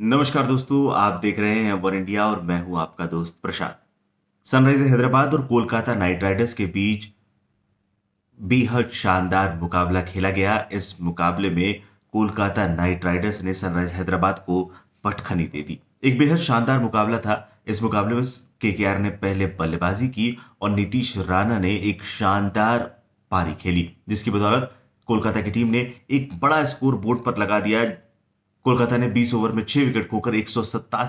नमस्कार दोस्तों आप देख रहे हैं वन इंडिया और मैं हूं आपका दोस्त प्रशांत सनराइजर हैदराबाद और कोलकाता नाइट राइडर्स के बीच बेहद शानदार मुकाबला खेला गया इस मुकाबले में कोलकाता नाइट राइडर्स ने सनराइज हैदराबाद को पटखनी दे दी एक बेहद शानदार मुकाबला था इस मुकाबले में के के ने पहले बल्लेबाजी की और नीतीश राणा ने एक शानदार पारी खेली जिसकी बदौलत कोलकाता की टीम ने एक बड़ा स्कोर बोर्ड पर लगा दिया कोलकाता ने 20 ओवर में 6 विकेट खोकर एक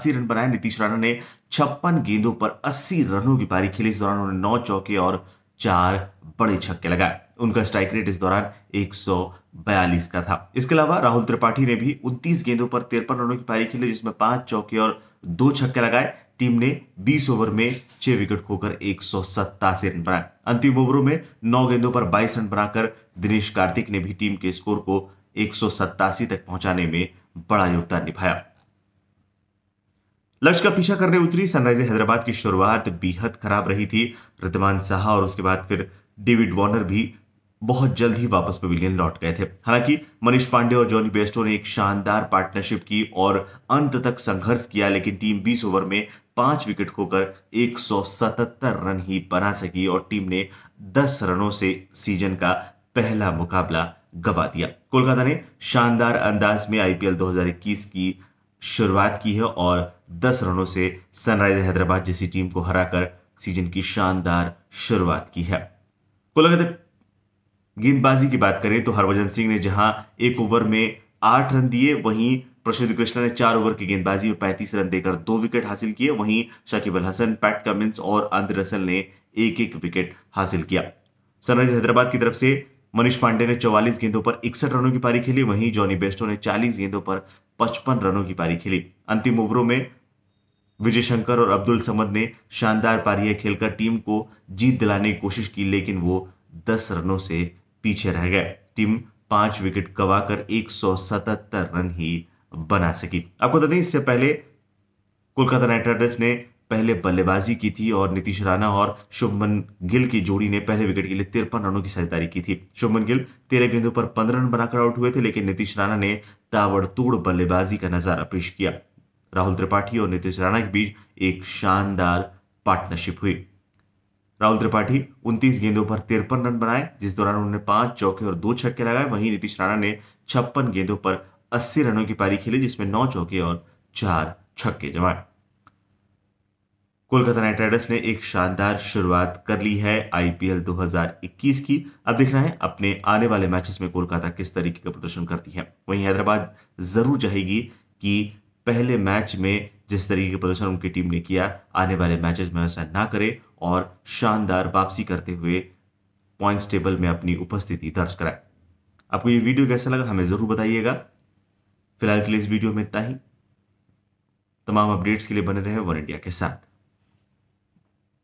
रन बनाए नीतीश राणा ने छप्पन गेंदों पर 80 रनों की पारी खेली इस दौरान उन्होंने नौ चौके और चार बड़े छक्के लगाए उनका स्ट्राइक रेट इस दौरान 142 का था इसके अलावा राहुल त्रिपाठी ने भी 29 गेंदों पर तिरपन रनों की पारी खेली जिसमें पांच चौके और दो छक्के लगाए टीम ने 20 ओवर में 6 विकेट खोकर एक रन बनाए अंतिम ओवरों में 9 गेंदों पर 22 रन बनाकर दिनेश कार्तिक ने भी टीम के स्कोर को एक तक पहुंचाने में बड़ा योगदान निभाया लक्ष्य का पीछा करने उतरी सनराइजर हैदराबाद की शुरुआत बेहद खराब रही थी रितमान साहा और उसके बाद फिर डेविड वार्नर भी बहुत जल्द ही वापस पवेलियन लौट गए थे हालांकि मनीष पांडे और जॉनी बेस्टो ने एक शानदार पार्टनरशिप की और अंत तक संघर्ष किया लेकिन टीम 20 ओवर में पांच विकेट खोकर 177 रन ही बना सकी और टीम ने 10 रनों से सीजन का पहला मुकाबला गवा दिया कोलकाता ने शानदार अंदाज में आईपीएल 2021 की शुरुआत की है और 10 रनों से सनराइजर हैदराबाद जैसी टीम को हराकर सीजन की शानदार शुरुआत की है कोलकाता गेंदबाजी की बात करें तो हरभजन सिंह ने जहां एक ओवर में आठ रन दिए वहीं प्रसिद्ध कृष्णा ने चार ओवर की गेंदबाजी में 35 रन देकर दो विकेट हासिल किए वहीं शाकिब अल हसन पैट कमिंस और अंध रसल ने एक एक विकेट हासिल किया सनराइजर हैदराबाद की तरफ से मनीष पांडे ने 44 गेंदों पर इकसठ रनों की पारी खेली वहीं जॉनी बेस्टो ने 40 गेंदों पर 55 रनों की पारी खेली अंतिम ओवरों में विजय शंकर और अब्दुल समद ने शानदार पारियां खेलकर टीम को जीत दिलाने की कोशिश की लेकिन वो 10 रनों से पीछे रह गए टीम पांच विकेट गवाकर एक रन ही बना सकी आपको बता दें इससे पहले कोलकाता नाइट राइडर्स ने पहले बल्लेबाजी की थी और नीतीश राणा और शुभमन गिल की जोड़ी ने पहले विकेट के लिए तिरपन रनों की साझेदारी की थी शुभमन गिल तेरह गेंदों पर पंद्रह रन बनाकर आउट हुए थे लेकिन नीतीश राणा ने ताबड़तोड़ बल्लेबाजी का नजारा पेश किया राहुल त्रिपाठी और नीतीश राणा के बीच एक शानदार पार्टनरशिप हुई राहुल त्रिपाठी 29 गेंदों पर तिरपन रन बनाए जिस दौरान उन्होंने पांच चौके और दो छक्के लगाए वहीं नीतीश राणा ने छप्पन गेंदों पर 80 रनों की पारी खेली जिसमें नौ चौके और चार छक्के जमाए कोलकाता नाइट राइडर्स ने एक शानदार शुरुआत कर ली है आईपीएल 2021 की अब देखना है अपने आने वाले मैचेस में कोलकाता किस तरीके का प्रदर्शन करती है वहीं हैदराबाद जरूर चाहेगी कि पहले मैच में जिस तरीके का प्रदर्शन उनकी टीम ने किया आने वाले मैचेस में ऐसा ना करे और शानदार वापसी करते हुए पॉइंट्स टेबल में अपनी उपस्थिति दर्ज कराए आपको ये वीडियो कैसा लगा हमें ज़रूर बताइएगा फिलहाल के लिए इस वीडियो में इतना ही तमाम अपडेट्स के लिए बने रहे वन इंडिया के साथ